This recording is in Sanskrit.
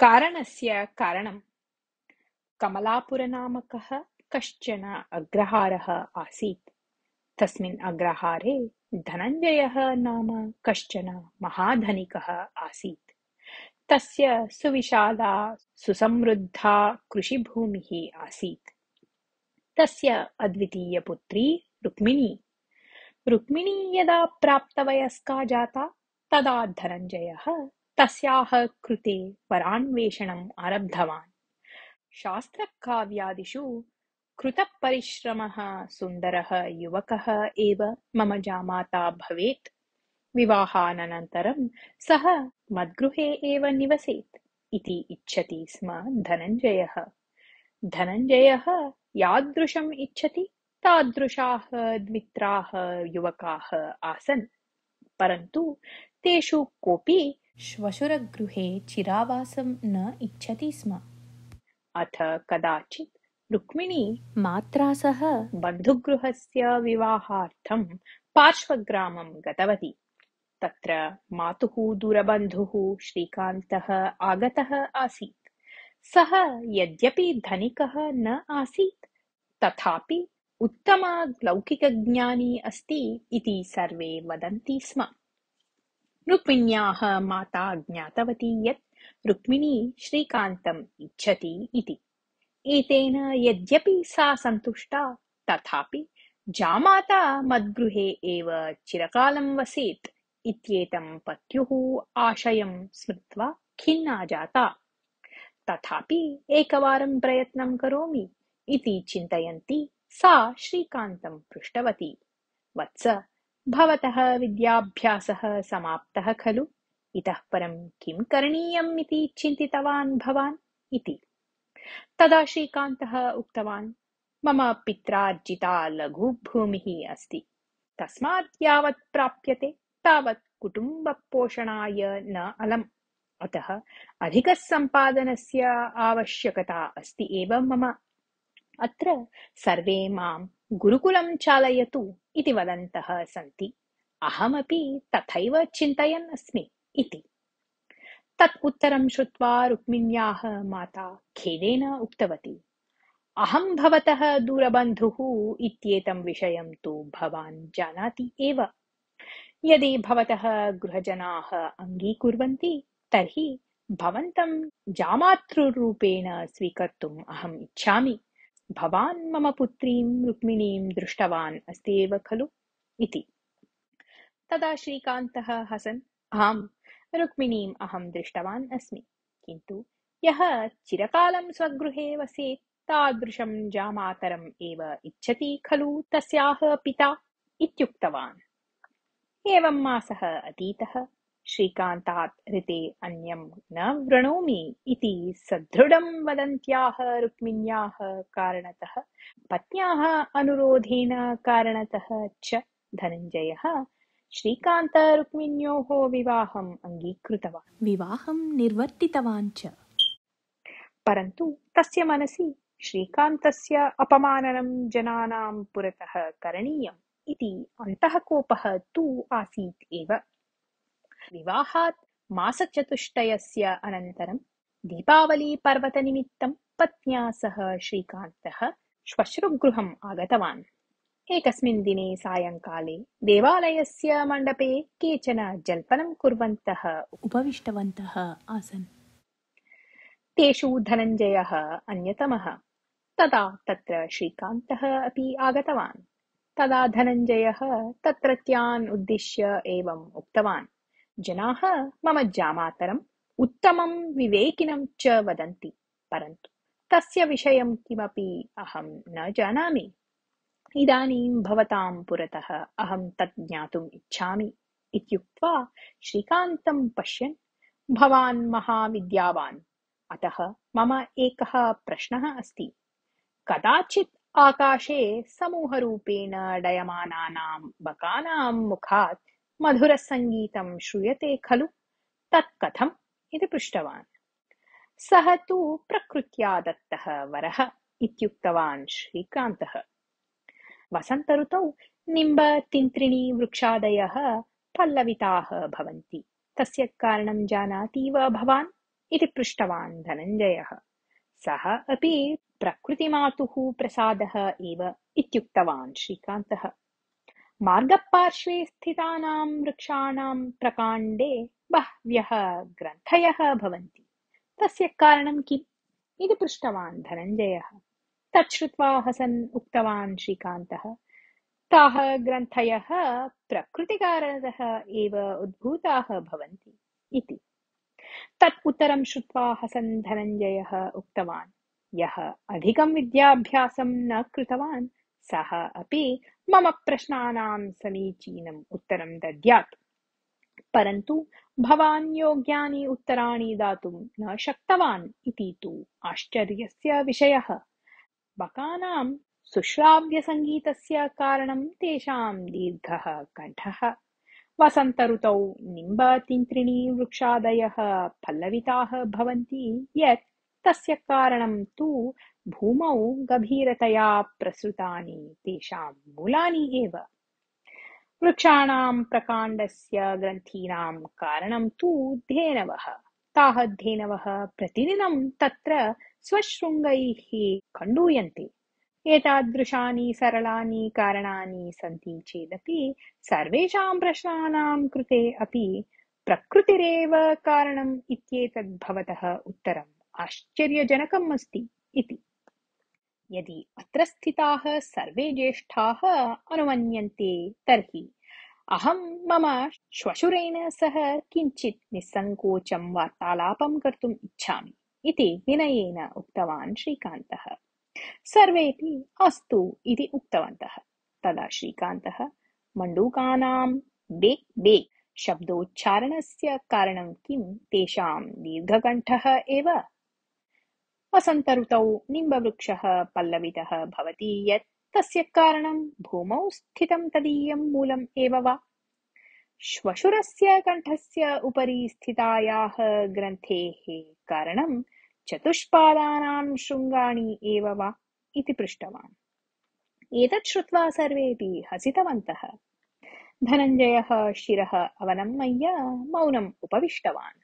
कारणस्य कारणं कमलापुरनामकः कश्चन अग्रहारः आसीत् तस्मिन् अग्रहारे धनञ्जयः नाम कश्चन महाधनिकः आसीत् तस्य सुविशाला सुसमृद्धा कृषिभूमिः आसीत् तस्य अद्वितीयपुत्री रुक्मिणी रुक्मिणी यदा प्राप्तवयस्का जाता तदा धनञ्जयः तस्याः कृते परान्वेषणम् आरब्धवान् शास्त्रकाव्यादिषु कृतपरिश्रमः सुन्दरः युवकः एव मम जामाता भवेत् विवाहानन्तरं सः मद्गृहे एव निवसेत् इति इच्छति स्म धनञ्जयः धनञ्जयः यादृशम् इच्छति तादृशाः द्वित्राः युवकाः आसन् परन्तु तेषु कोऽपि श्वशुरगृहे चिरावासं न इच्छति स्म अथ कदाचित् रुक्मिणी मात्रा सह बन्धुगृहस्य विवाहार्थं पार्श्वग्रामं गतवती तत्र मातुः दूरबन्धुः श्रीकान्तः आगतः आसीत् सः यद्यपि धनिकः न आसीत् तथापि उत्तमलौकिकज्ञानी अस्ति इति सर्वे वदन्ति स्म रुक्मिण्याः माता ज्ञातवती यत् रुक्मिणी श्रीकान्तम् इच्छति इति एतेन यद्यपि सा सन्तुष्टा तथापि जामाता मद्गृहे एव चिरकालं वसेत् इत्येतं पत्युः आशयं स्मृत्वा खिन्ना जाता तथापि एकवारं प्रयत्नं करोमि इति चिन्तयन्ती सा श्रीकान्तं पृष्टवती वत्स भवतः विद्याभ्यासः समाप्तः खलु इतः परं किं करणीयम् इति चिन्तितवान् भवान् इति तदा श्रीकान्तः उक्तवान् मम पित्रार्जिता लघुभूमिः अस्ति तस्मात् यावत् प्राप्यते तावत् कुटुम्बपोषणाय न अलम् अतः अधिकसम्पादनस्य आवश्यकता अस्ति एव मम अत्र सर्वे मां गुरुकुलं चालयतु इति वदन्तः सन्ति अहमपि तथैव चिन्तयन् अस्मि इति तत् उत्तरं श्रुत्वा रुक्मिण्याः माता खेदेन उक्तवती अहं भवतः दूरबन्धुः इत्येतं विषयं तु भवान् जानाति एव यदि भवतः गृहजनाः अङ्गीकुर्वन्ति तर्हि भवन्तं जामातृरूपेण स्वीकर्तुम् अहम् इच्छामि मम भवान् पुत्रीं रुक्मिणीं दृष्टवान् अस्ति इति तदा श्रीकान्तः हसन् आम् रुक्मिणीम् अहम् दृष्टवान् अस्मि किन्तु यः चिरकालम् स्वगृहे वसेत् तादृशं जामातरम् एव इच्छति खलु तस्याः पिता इत्युक्तवान् एवम् मासः अतीतः श्रीकान्तात् ऋते अन्यम् न वृणोमि इति सदृढम् वदन्त्याः रुक्मिण्याः कारणतः पत्न्याः अनुरोधेन कारणतः च धनञ्जयः परन्तु तस्य मनसि श्रीकान्तस्य अपमाननम् जनानाम् पुरतः करणीयम् इति अन्तः कोपः तु आसीत् एव विवाहात् मासचतुष्टयस्य अनन्तरं दीपावलीपर्वतनिमित्तं पत्न्या सह श्रीकान्तः श्वश्रुगृहम् आगतवान् एकस्मिन् दिने सायङ्काले देवालयस्य मण्डपे केचन जल्पनं कुर्वन्तः उपविष्टवन्तः आसन् तेषु धनञ्जयः अन्यतमः तदा तत्र श्रीकान्तः अपि आगतवान् तदा धनञ्जयः तत्रत्यान् उद्दिश्य एवम् उक्तवान् जनाः मम जामातरम् उत्तमं विवेकिनं च वदन्ति परन्तु तस्य विषयं किमपि अहम् न जानामि इदानीं भवतां पुरतः अहम् तत् ज्ञातुम् इच्छामि इत्युक्त्वा श्रीकान्तं पश्यन् भवान् महाविद्यावान् अतः मम एकः प्रश्नः अस्ति कदाचित् आकाशे समूहरूपेण डयमानानां बकानां मुखात् मधुरसङ्गीतं श्रूयते खलु तत् कथम् सः तु वसन्तऋतौ निम्ब तिन्त्रिणी वृक्षादयः पल्लविताः भवन्ति तस्य कारणं जानाति वा भवान् इति पृष्टवान् धनञ्जयः सः अपि प्रकृतिमातुः प्रसादः एव इत्युक्तवान् श्रीकान्तः मार्गपार्श्वे स्थितानां वृक्षाणां प्रकाण्डे बह्व्यः ग्रन्थयः भवन्ति तस्य कारणं किम् इति पृष्टवान् धनञ्जयः तच्छ्रुत्वा हसन् उक्तवान् श्रीकान्तः ताः ग्रन्थयः प्रकृतिकारणतः एव उद्भूताः भवन्ति इति तत् उत्तरं श्रुत्वा हसन् धनञ्जयः उक्तवान् यः अधिकं विद्याभ्यासं न कृतवान् सः अपि मम प्रश्नानां समीचीनम् उत्तरं दद्यात् परन्तु भवान् योग्यानि उत्तराणि दातुं न शक्तवान् इति तु आश्चर्यस्य विषयः बकानां सुश्राव्यसङ्गीतस्य कारणं तेषां दीर्घः कण्ठः वसन्तऋतौ निम्ब वृक्षादयः पल्लविताः भवन्ति यत् तस्य कारणं तु भूमौ गभीरतया प्रसृतानि तेषां मूलानि एव वृक्षाणां प्रकाण्डस्य ग्रन्थीनां कारणं तु धेनवः ताः धेनवः प्रतिदिनं तत्र स्वशृङ्गैः खण्डूयन्ते एतादृशानि सरलानि कारणानि सन्ति चेदपि सर्वेषां प्रश्नानां कृते अपि प्रकृतिरेव कारणम् इत्येतद्भवतः उत्तरम् आश्चर्यजनकम् अस्ति इति यदि अत्र स्थिताः सर्वे ज्येष्ठाः अनुमन्यन्ते तर्हि अहं मम श्वशुरेण सह किञ्चित् निस्सङ्कोचं वार्तालापं कर्तुम् इच्छामि इति विनयेन उक्तवान् श्रीकान्तः सर्वेपि अस्तु इति उक्तवन्तः तदा श्रीकान्तः मण्डूकानां बेक् बेक् शब्दोच्चारणस्य कारणं किं तेषां दीर्घकण्ठः एव वसन्तऋतौ निम्बवृक्षः पल्लवितः भवति यत् तस्य कारणं भूमौ स्थितं तदीयं मूलम् एव वा श्वशुरस्य कण्ठस्य उपरि स्थितायाः ग्रन्थेः कारणं चतुष्पादानां शृङ्गाणि एव वा इति पृष्टवान् एतत् श्रुत्वा सर्वेऽपि हसितवन्तः धनञ्जयः शिरः अवनम्मय्य मौनम् उपविष्टवान्